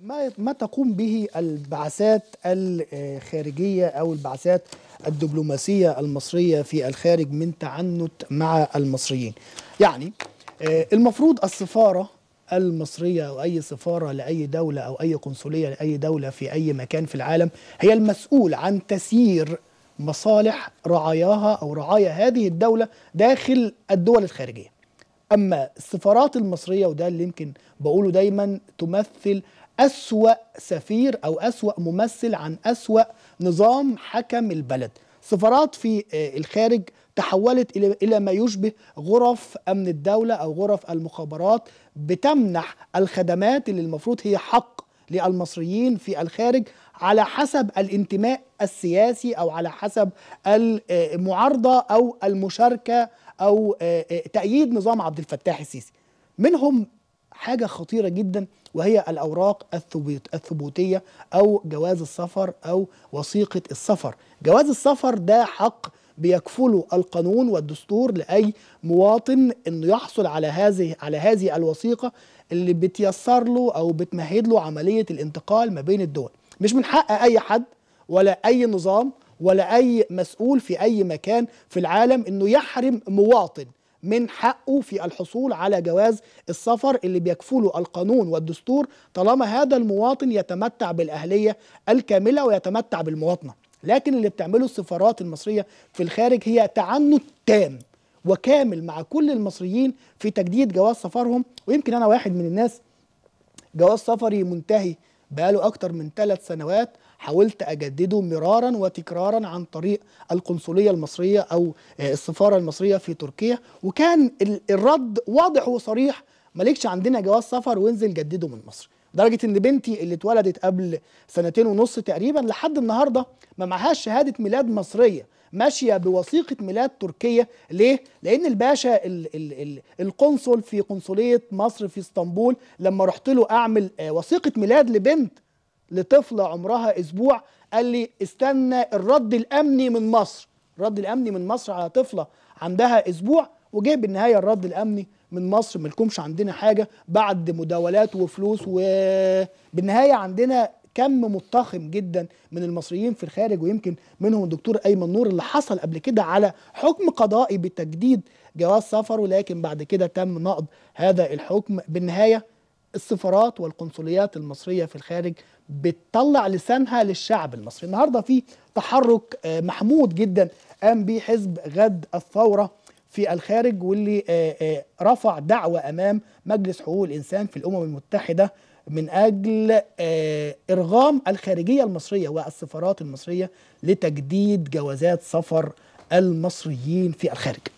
ما ما تقوم به البعثات الخارجيه او البعثات الدبلوماسيه المصريه في الخارج من تعنت مع المصريين. يعني آه، المفروض السفاره المصريه او اي سفاره لاي دوله او اي قنصليه لاي دوله في اي مكان في العالم هي المسؤول عن تسيير مصالح رعاياها او رعايا هذه الدوله داخل الدول الخارجيه. أما السفارات المصرية وده اللي يمكن بقوله دايما تمثل أسوأ سفير أو أسوأ ممثل عن أسوأ نظام حكم البلد سفارات في آه، الخارج تحولت إلى ما يشبه غرف أمن الدولة أو غرف المخابرات بتمنح الخدمات اللي المفروض هي حق للمصريين في الخارج على حسب الانتماء السياسي او على حسب المعارضه او المشاركه او آه، آه، تأييد نظام عبد الفتاح السيسي منهم حاجة خطيرة جدا وهي الأوراق الثبوت الثبوتية أو جواز السفر أو وثيقة السفر جواز السفر ده حق بيكفله القانون والدستور لأي مواطن أنه يحصل على هذه على هذه الوثيقة اللي بتيسر له أو بتمهد له عملية الانتقال ما بين الدول مش من حق اي حد ولا اي نظام ولا اي مسؤول في اي مكان في العالم انه يحرم مواطن من حقه في الحصول على جواز السفر اللي بيكفله القانون والدستور طالما هذا المواطن يتمتع بالاهليه الكامله ويتمتع بالمواطنه لكن اللي بتعمله السفارات المصريه في الخارج هي تعنت تام وكامل مع كل المصريين في تجديد جواز سفرهم ويمكن انا واحد من الناس جواز سفري منتهي بقاله أكتر من ثلاث سنوات حاولت أجدده مرارا وتكرارا عن طريق القنصلية المصرية أو آه، السفارة المصرية في تركيا وكان الرد واضح وصريح مالكش عندنا جواز سفر وانزل جدده من مصر لدرجه ان بنتي اللي اتولدت قبل سنتين ونص تقريبا لحد النهارده ما معهاش شهاده ميلاد مصريه ماشيه بوثيقه ميلاد تركيه ليه؟ لان الباشا الـ الـ الـ القنصل في قنصليه مصر في اسطنبول لما رحت له اعمل آه، وثيقه ميلاد لبنت لطفله عمرها اسبوع قال لي استنى الرد الامني من مصر الرد الامني من مصر على طفله عندها اسبوع وجه بالنهايه الرد الامني من مصر ما عندنا حاجه بعد مداولات وفلوس وبالنهايه عندنا كم متخم جدا من المصريين في الخارج ويمكن منهم الدكتور ايمن نور اللي حصل قبل كده على حكم قضائي بتجديد جواز سفره ولكن بعد كده تم نقض هذا الحكم بالنهايه السفارات والقنصليات المصريه في الخارج بتطلع لسانها للشعب المصري النهارده في تحرك آه، محمود جدا قام به حزب غد الثوره في الخارج واللي آه، آه، رفع دعوة أمام مجلس حقوق الإنسان في الأمم المتحدة من أجل آه، إرغام الخارجية المصرية والسفارات المصرية لتجديد جوازات سفر المصريين في الخارج